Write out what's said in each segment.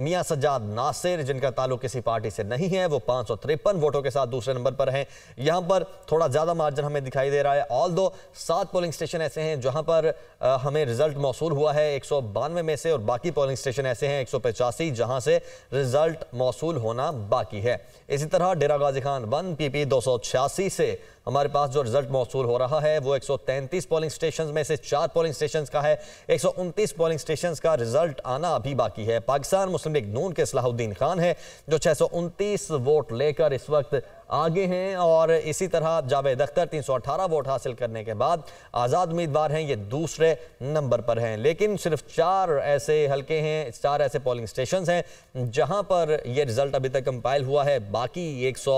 मियाँ सज्जाद नासिर जिनका ताल्लुक किसी पार्टी से नहीं है वो पाँच सौ तिरपन वोटों के साथ दूसरे नंबर पर हैं यहाँ पर थोड़ा ज़्यादा मार्जिन हमें दिखाई दे रहा है ऑल दो सात पोलिंग स्टेशन ऐसे हैं जहाँ पर आ, हमें रिजल्ट मौसू हुआ है एक सौ बानवे में से और बाकी पोलिंग स्टेशन ऐसे हैं एक सौ पचासी जहाँ से रिजल्ट मौसू होना बाकी है इसी तरह Dera Ghazi Khan one P P दो सौ छियासी से हमारे पास जो रिजल्ट मौसू हो रहा है वो एक सौ तैंतीस पोलिंग स्टेशन में से चार पोलिंग स्टेशन का है एक सौ उनतीस पोलिंग स्टेशन का रिजल्ट आना अभी बाकी है पाकिस्तान मुस्लिम लीग नून के सलाहुद्दीन खान है जो छः वोट लेकर इस वक्त आगे हैं और इसी तरह जावेद अख्तर तीन सौ अठारह वोट हासिल करने के बाद आज़ाद उम्मीदवार हैं ये दूसरे नंबर पर हैं लेकिन सिर्फ चार ऐसे हल्के हैं चार ऐसे पोलिंग स्टेशन हैं जहां पर यह रिज़ल्ट अभी तक कंपाइल हुआ है बाकी एक सौ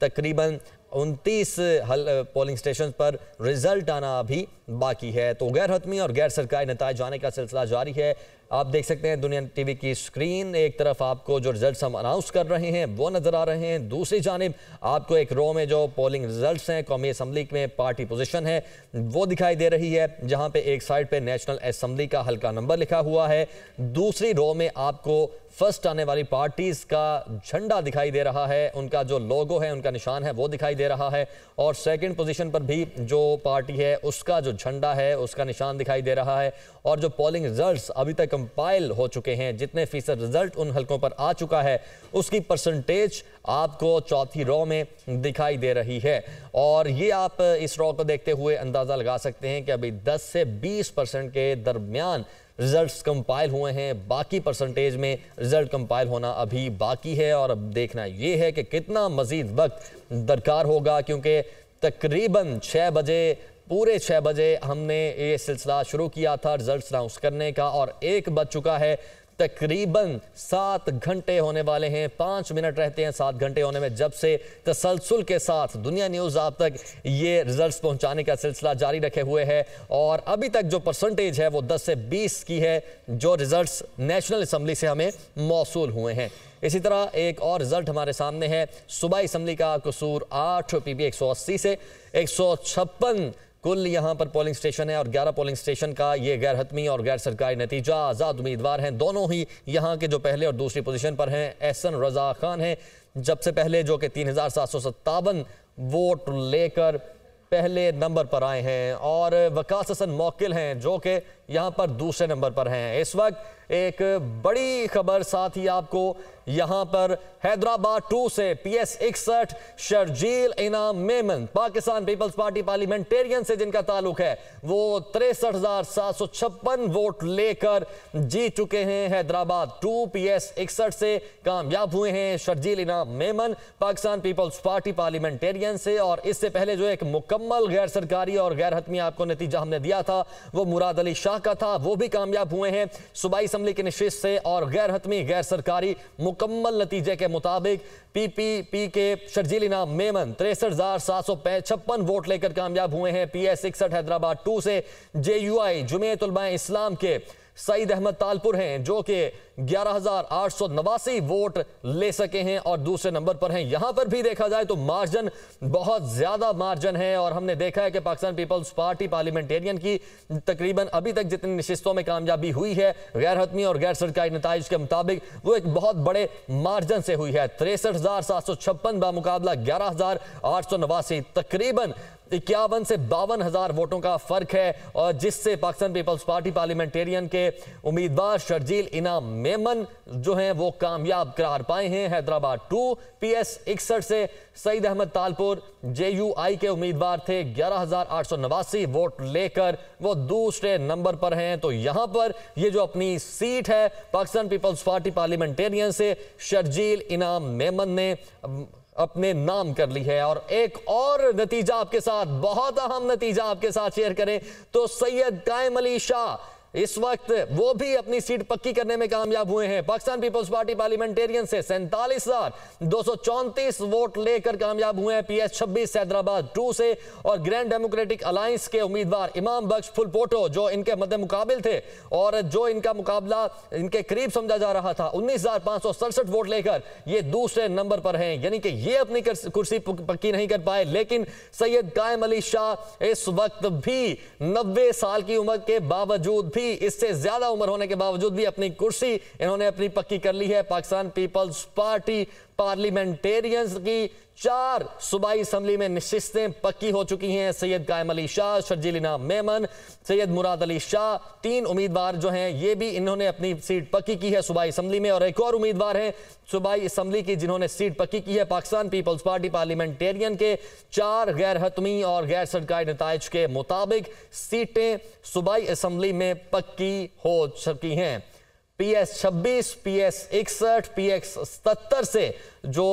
तकरीबन उनतीस हल पोलिंग स्टेशन पर रिज़ल्ट आना अभी बाकी है तो गैर हतमी और गैर सरकारी नतज आने का सिलसिला जारी है आप देख सकते हैं दुनिया टीवी की स्क्रीन एक तरफ आपको जो रिजल्ट्स हम अनाउंस कर रहे हैं वो नज़र आ रहे हैं दूसरी जानब आपको एक रो में जो पोलिंग रिजल्ट्स हैं कौमी असम्बली में पार्टी पोजिशन है वो दिखाई दे रही है जहां पे एक साइड पर नेशनल असम्बली का हल्का नंबर लिखा हुआ है दूसरी रो में आपको फर्स्ट आने वाली पार्टीज़ का झंडा दिखाई दे रहा है उनका जो लोगो है उनका निशान है वो दिखाई दे रहा है और सेकेंड पोजिशन पर भी जो पार्टी है उसका जो झंडा है उसका निशान दिखाई दे रहा है और जो पोलिंग रिजल्ट्स अभी तक कंपाइल हो चुके हैं जितने फीसद रिजल्ट उन हलकों पर आ चुका है उसकी परसेंटेज आपको चौथी रॉ में दिखाई दे रही है और ये आप इस रॉ को देखते हुए अंदाज़ा लगा सकते हैं कि अभी दस से बीस परसेंट के दरमियान रिजल्ट्स कंपाइल हुए हैं बाकी परसेंटेज में रिजल्ट कंपाइल होना अभी बाकी है और अब देखना ये है कि कितना मज़ीद वक्त दरकार होगा क्योंकि तकरीबन छः बजे पूरे छः बजे हमने ये सिलसिला शुरू किया था रिजल्ट अनाउंस करने का और एक बज चुका है तकरीबन सात घंटे होने वाले हैं पाँच मिनट रहते हैं सात घंटे होने में जब से तसलसल के साथ दुनिया न्यूज़ आप तक ये रिजल्ट्स पहुंचाने का सिलसिला जारी रखे हुए है और अभी तक जो परसेंटेज है वो 10 से 20 की है जो रिजल्ट्स नेशनल असम्बली से हमें मौसू हुए हैं इसी तरह एक और रिजल्ट हमारे सामने है सुबह असम्बली का कसूर आठ पी बी एक सौ अस्सी से एक सौ छप्पन कुल यहाँ पर पोलिंग स्टेशन है और 11 पोलिंग स्टेशन का ये गैर हतमी और गैर सरकारी नतीजा आज़ाद उम्मीदवार हैं दोनों ही यहाँ के जो पहले और दूसरी पोजीशन पर हैं एहसन रजा खान हैं जब से पहले जो कि तीन हज़ार सात सौ सत्तावन वोट लेकर पहले नंबर पर आए हैं और वकास हसन मोकिल हैं जो कि यहाँ पर दूसरे नंबर पर हैं इस वक्त एक बड़ी खबर साथ ही आपको यहां पर हैदराबाद टू से पीएस इकसठ Sharjeel Inam Memon Pakistan Peoples Party Parliamentarian से जिनका ताल्लुक है वो तिरसठ वोट लेकर जीत चुके हैं हैदराबाद टू पीएस इकसठ से कामयाब हुए हैं Sharjeel Inam Memon Pakistan Peoples Party Parliamentarian से और इससे पहले जो एक मुकम्मल गैर सरकारी और गैर हतमी आपको नतीजा हमने दिया था वो मुराद अली शाह का था वो भी कामयाब हुए हैं सुबाई असम्बली की नशस्त से और गैर हतमी गैर सरकारी मुकम्मल नतीजे के मुताबिक पी पी पी के शर्जील इनाम मेमन तिरसठ हज़ार सात सौ छप्पन वोट लेकर कामयाब हुए हैं पी एस इकसठ हैदराबाद टू से जे यू आई जुमेतलमा इस्लाम के सईद अहमद तालपुर हैं जो कि ग्यारह वोट ले सके हैं और दूसरे नंबर पर हैं यहां पर भी देखा जाए तो मार्जन बहुत ज्यादा मार्जन है और हमने देखा है कि पाकिस्तान पीपल्स पार्टी पार्लियामेंटेरियन की तकरीबन अभी तक जितनी नशस्तों में कामयाबी हुई है गैर हतमी और गैर सरकारी नतज के मुताबिक वो एक बहुत बड़े मार्जन से हुई है तिरसठ हजार सात सौ छप्पन बामुकाबला ग्यारह तकरीबन इक्यावन से बावन हजार वोटों का फर्क है और जिससे पाकिस्तान पीपल्स पार्टी पार्लियामेंटेरियन के उम्मीदवार शर्जील इनाम मेमन जो हैं वो कामयाब करार पाए हैं हैदराबाद टू पी एस इकसठ से Saeed Ahmed Talpur J U I के उम्मीदवार थे ग्यारह हजार आठ सौ नवासी वोट लेकर वो दूसरे नंबर पर हैं तो यहां पर ये जो अपनी सीट है पाकिस्तान पीपल्स पार्टी पार्लियामेंटेरियन से शर्जील इनाम मेमन ने अपने नाम कर ली है और एक और नतीजा आपके साथ बहुत अहम नतीजा आपके साथ शेयर करें तो सैयद कायम अली शाह इस वक्त वो भी अपनी सीट पक्की करने में कामयाब हुए हैं पाकिस्तान पीपल्स पार्टी पार्लियामेंटेरियन से सैंतालीस हजार दो सौ वोट लेकर कामयाब हुए हैं पी एस छब्बीस हैदराबाद टू से और ग्रैंड डेमोक्रेटिक अलायंस के उम्मीदवार इमाम बख्श फुलपोटो जो इनके मद मुकाबिल थे और जो इनका मुकाबला इनके करीब समझा जा रहा था उन्नीस वोट लेकर ये दूसरे नंबर पर हैं यानी कि ये अपनी कुर्सी पक्की नहीं कर पाए लेकिन सैयद कायम अली शाह इस वक्त भी नब्बे साल की उम्र के बावजूद भी इससे ज्यादा उम्र होने के बावजूद भी अपनी कुर्सी इन्होंने अपनी पक्की कर ली है पाकिस्तान पीपल्स पार्टी पार्लियामेंटेरियंस की चार सूबाई असम्बली में नशस्तें पक्की हो चुकी हैं सैयद कायम अली शाह शर्जीलिना मेमन सैयद मुराद अली शाह तीन उम्मीदवार जो हैं ये भी इन्होंने अपनी सीट पक्की की है सूबाई असम्बली में और एक और उम्मीदवार हैं सूबाई असम्बली की जिन्होंने सीट पक्की की है पाकिस्तान पीपल्स पार्टी पार्लियामेंटेरियन के चार गैर हतमी और गैर सरकारी नतज के मुताबिक सीटें सूबाई असम्बली में पक्की हो चुकी हैं पीएस 26, पीएस इकसठ पीएस सतर से जो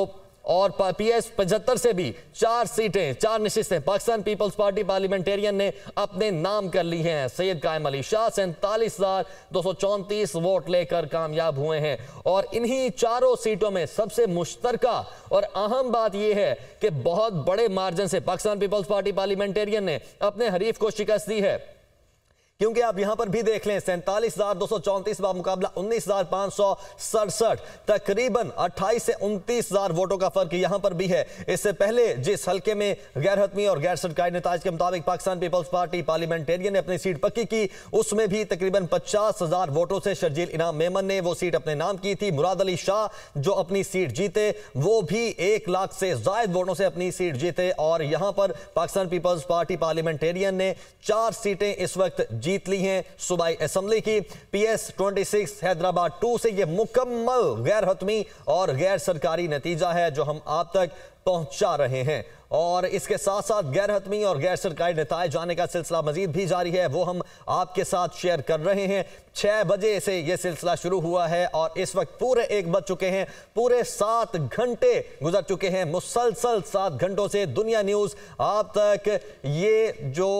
और पीएस पचहत्तर से भी चार सीटें चार निशिस्तें पाकिस्तान पीपल्स पार्टी पार्लियामेंटेरियन ने अपने नाम कर ली हैं सैयद कायम अली शाह सैंतालीस हजार दो सौ चौंतीस वोट लेकर कामयाब हुए हैं और इन्हीं चारों सीटों में सबसे मुश्तरका और अहम बात यह है कि बहुत बड़े मार्जिन से पाकिस्तान पीपल्स पार्टी पार्लियामेंटेरियन ने अपने हरीफ को शिकस्त दी है क्योंकि आप यहां पर भी देख लें सैंतालीस हजार दो सौ चौंतीस मुकाबला उन्नीस हजार पांच सौ सड़सठ तकरीबन अट्ठाईस से उनतीस हजार वोटों का फर्क यहां पर भी है इससे पहले जिस हल्के में गैर हतमी और गैर सरकारी नेताज के मुताबिक पाकिस्तान पीपल्स पार्टी पार्लियामेंटेरियन ने अपनी सीट पक्की की उसमें भी तकरीबन पचास हजार वोटों से शर्जील इनाम मेमन ने वो सीट अपने नाम की थी मुराद अली शाह जो अपनी सीट जीते वो भी एक लाख से जायद वोटों से अपनी सीट जीते और यहां पर पाकिस्तान पीपल्स पार्टी पार्लियामेंटेरियन ने चार सीटें इस वक्त जीत ली हैं सूबाई असम्बली की पीएस 26 हैदराबाद टू से यह मुकम्मल गैर हतमी और गैर सरकारी नतीजा है जो हम आप तक पहुंचा रहे हैं और इसके साथ साथ गैर हतमी और गैर सरकारी नेताए जाने का सिलसिला मजीद भी जारी है वो हम आपके साथ शेयर कर रहे हैं छः बजे से ये सिलसिला शुरू हुआ है और इस वक्त पूरे एक बज चुके हैं पूरे सात घंटे गुजर चुके हैं मुसलसल सात घंटों से दुनिया न्यूज़ आप तक ये जो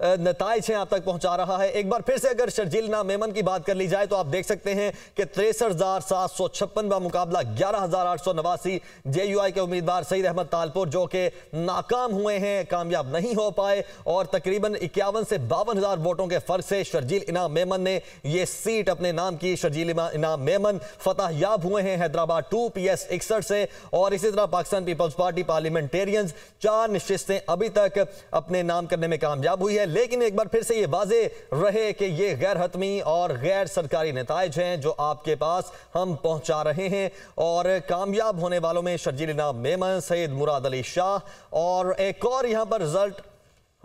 नतज हैं आप तक पहुंचा रहा है एक बार फिर से अगर शर्जीलना मेमन की बात कर ली जाए तो आप देख सकते हैं कि तिरसठ हजार सात सौ छप्पन मुकाबला ग्यारह हजार आठ सौ नवासी जे यू आई के उम्मीदवार सईद अहमद तालपुर जो कि नाकाम हुए हैं कामयाब नहीं हो पाए और तकरीबन इक्यावन से बावन हजार वोटों के फर्क से शर्जील इनाम मेमन ने यह सीट अपने नाम की शर्जील इनाम मेमन फतह याब हुए हैं हैदराबाद टू पी एस इकसठ से और इसी तरह पाकिस्तान पीपल्स पार्टी पार्लियामेंटेरियंस चार निश्चितें अभी तक अपने नाम करने में कामयाब हुई है लेकिन एक बार फिर से ये वाजे रहे कि ये गैर हतमी और गैर सरकारी नतज हैं जो आपके पास हम पहुंचा रहे हैं और कामयाब होने वालों में शर्जील मेमन सैद मुराद अली शाह और एक और यहाँ पर रिजल्ट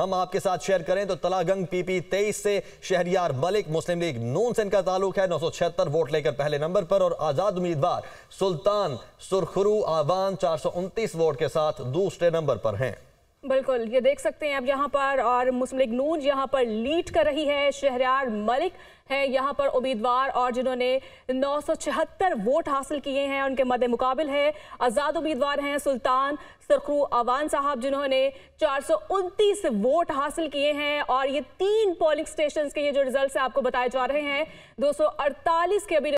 हम आपके साथ शेयर करें तो तलागंग पीपी तेईस से शहरियार मलिक मुस्लिम लीग नून से इनका ताल्लुक है नौ सौ छिहत्तर वोट लेकर पहले नंबर पर और आज़ाद उम्मीदवार सुल्तान सुरखरू आवान चार सौ उनतीस वोट के साथ दूसरे नंबर पर हैं बिल्कुल ये देख सकते हैं आप यहाँ पर और मुस्लिम लीग नून यहाँ पर लीड कर रही है शहरार मलिक है यहाँ पर उम्मीदवार और जिन्होंने 976 वोट हासिल किए हैं उनके मद मुकाबल है आज़ाद उम्मीदवार हैं सुल्तान सरखू अवान साहब जिन्होंने उनतीस वोट हासिल किए हैं और ये तीन पोलिंग स्टेशन के ये जो रिजल्ट आपको बताए जा रहे हैं अड़तालीस के अभी